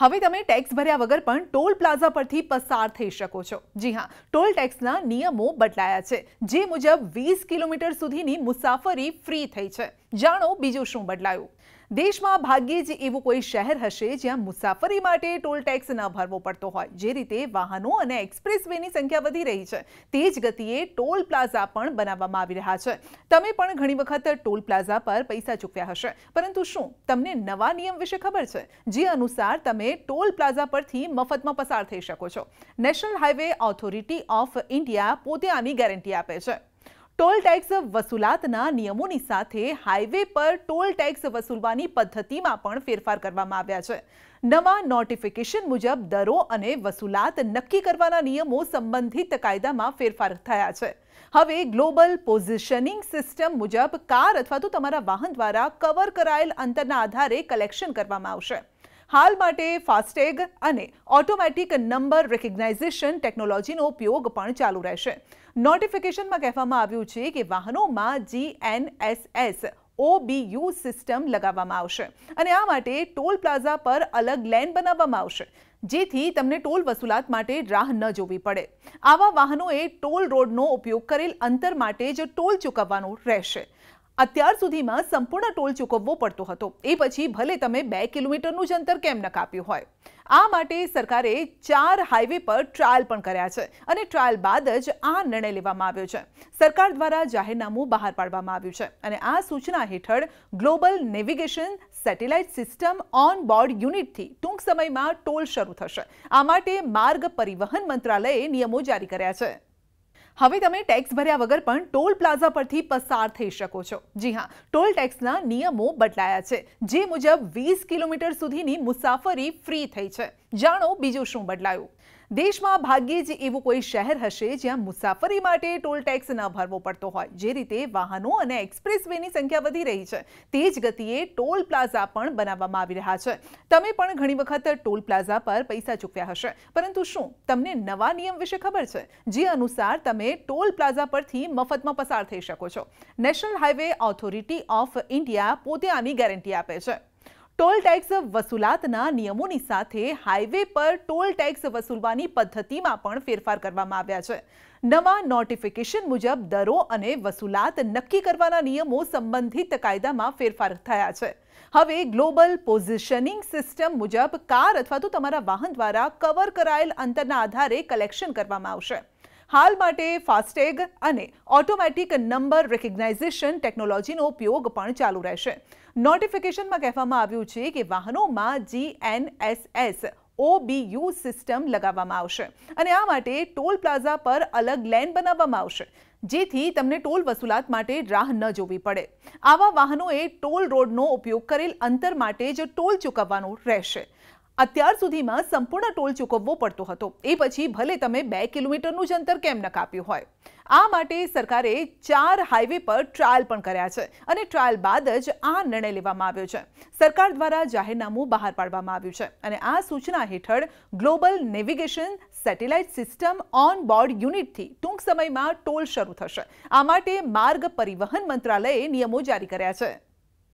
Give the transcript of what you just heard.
હવે તમે ટેક્સ ભર્યા વગર પણ ટોલ પ્લાઝા પરથી પસાર થઈ શકો છો. જી હા, ટોલ ટેક્સના નિયમો બટલાયા છે. જે મુજબ 20 કિલોમીટર સુધીની મુસાફરી ફ્રી થઈ છે. જાણો બીજો શું બટલાયું. દેશમાં ભાગ્યે જ એવો કોઈ શહેર હશે જ્યાં મુસાફરી માટે ટોલ ટેક્સ ન ભરવો પડતો હોય જે રીતે વાહનો અને એક્સપ્રેસ વેની સંખ્યા વધી રહી છે તે જ ગતિએ ટોલ પ્લાઝા પણ બનાવવામાં આવી રહ્યા છે તમે પણ ઘણી વખત ટોલ પ્લાઝા પર પૈસા ચૂકવ્યા હશે પરંતુ શું તમને નવા નિયમ વિશે ખબર છે જે અનુસાર તમે ટોલ પ્લાઝા પરથી મફતમાં પસાર થઈ શકો છો national highway authority of India પોતે આની ગેરંટી આપે છે ટોલ ટેક્સ વસૂલાતના નિયમોની સાથે હાઈવે પર ટોલ ટેક્સ વસૂલવાની પદ્ધતિમાં પણ ફેરફાર કરવામાં આવ્યો છે નવા નોટિફિકેશન મુજબ દરો અને વસૂલાત નક્કી કરવાના નિયમો સંબંધિત કાયદામાં ફેરફાર થયા છે હવે ગ્લોબલ પોઝિશનિંગ સિસ્ટમ મુજબ કાર અથવા તો તમારા વાહન દ્વારા કવર કરાયેલ અંતરના આધારે કલેક્શન કરવામાં આવશે हाल माटे फास्टैग અને ઓટોમેટિક નંબર રેકગ્નાઇઝેશન ટેકનોલોજી નો ઉપયોગ પણ ચાલુ રહેશે નોટિફિકેશન માં કહેવામાં આવ્યું છે કે વાહનો માં જીએનએસએસ ઓબીયુ સિસ્ટમ લગાવવામાં આવશે અને આ માટે ટોલ પ્લાઝા પર અલગ લેન બનાવવામાં આવશે જેથી તમને ટોલ વસૂલાત માટે રાહ જોવી પડે આવા વાહનો એ ટોલ રોડ નો ઉપયોગ કરેલ અંતર માટે જ ટોલ ચૂકવવાનો રહેશે અત્યાર સુધીમાં સંપૂર્ણ ટોલ ચૂકવવો પડતો હતો એ પછી ભલે તમે બે કિલોમીટરનું જ અંતર કેમ ન કાપ્યું હોય આ માટે સરકારે ચાર હાઈવે પર ટ્રાયલ પણ કર્યા છે અને ટ્રાયલ બાદ જ આ નિર્ણય લેવામાં આવ્યો છે સરકાર દ્વારા જાહેરનામું બહાર પાડવામાં આવ્યું છે અને આ સૂચના હેઠળ global navigation satellite system on board યુનિટથી ટૂંક સમયમાં ટોલ શરૂ થશે આ માટે માર્ગ પરિવહન મંત્રાલયે નિયમો જારી કર્યા છે હવે તમે ટેક્સ ભર્યા વગર પણ ટોલ પ્લાઝા પરથી પસાર થઈ શકો છો. જી હા, ટોલ ટેક્સના નિયમો બટલાયા છે. જે મુજબ 20 કિલોમીટર સુધીની મુસાફરી ફ્રી થઈ છે. જાણો બીજો શું બટલાયું. દેશમાં ભાગ્યે જ એવો કોઈ શહેર હશે જ્યાં મુસાફરી માટે ટોલ ટેક્સ ન ભરવો પડતો હોય જે રીતે વાહનો અને એક્સપ્રેસ વેની સંખ્યા વધી રહી છે તે જ ગતિએ ટોલ પ્લાઝા પણ બનાવવામાં આવી રહ્યા છે તમે પણ ઘણી વખત ટોલ પ્લાઝા પર પૈસા ચૂકવ્યા હશે પરંતુ શું તમને નવા નિયમ વિશે ખબર છે જે અનુસાર તમે ટોલ પ્લાઝા પરથી મફતમાં પસાર થઈ શકો છો national highway authority of India પોતે આની ગેરંટી આપે છે ટોલ ટેક્સ વસૂલાતના નિયમોની સાથે હાઈવે પર ટોલ ટેક્સ વસૂલવાની પદ્ધતિમાં પણ ફેરફાર કરવામાં આવ્યો છે નવા નોટિફિકેશન મુજબ દરો અને વસૂલાત નક્કી કરવાના નિયમો સંબંધિત કાયદામાં ફેરફાર થયા છે હવે ગ્લોબલ પોઝિશનિંગ સિસ્ટમ મુજબ કાર અથવા તો તમારા વાહન દ્વારા કવર કરાયેલ અંતરના આધારે કલેક્શન કરવામાં આવશે हाल माटे फास्टैग અને ઓટોમેટિક નંબર રેકગ્નાઇઝેશન ટેકનોલોજી નો ઉપયોગ પણ ચાલુ રહેશે નોટિફિકેશન માં કહેવામાં આવ્યું છે કે વાહનો માં જીએનએસએસ ઓબીયુ સિસ્ટમ લગાવવામાં આવશે અને આ માટે ટોલ પ્લાઝા પર અલગ લેન બનાવવામાં આવશે જેથી તમને ટોલ વસૂલાત માટે રાહ જોવી પડે આવા વાહનો એ ટોલ રોડ નો ઉપયોગ કરેલ અંતર માટે જ ટોલ ચૂકવવાનો રહેશે અત્યાર સુધીમાં સંપૂર્ણ ટોલ ચૂકવવો પડતો હતો એ પછી ભલે તમે 2 કિલોમીટર નું જ અંતર કેમ ન કાપ્યું હોય આ માટે સરકારે 4 હાઈવે પર ટ્રાયલ પણ કર્યા છે અને ટ્રાયલ બાદ જ આ નિર્ણય લેવામાં આવ્યો છે સરકાર દ્વારા જાહેરનામું બહાર પાડવામાં આવ્યું છે અને આ સૂચના હેઠળ global navigation satellite system on board unit થી ટૂંક સમયમાં ટોલ શરૂ થશે આ માટે માર્ગ પરિવહન મંત્રાલયે નિયમો જારી કર્યા છે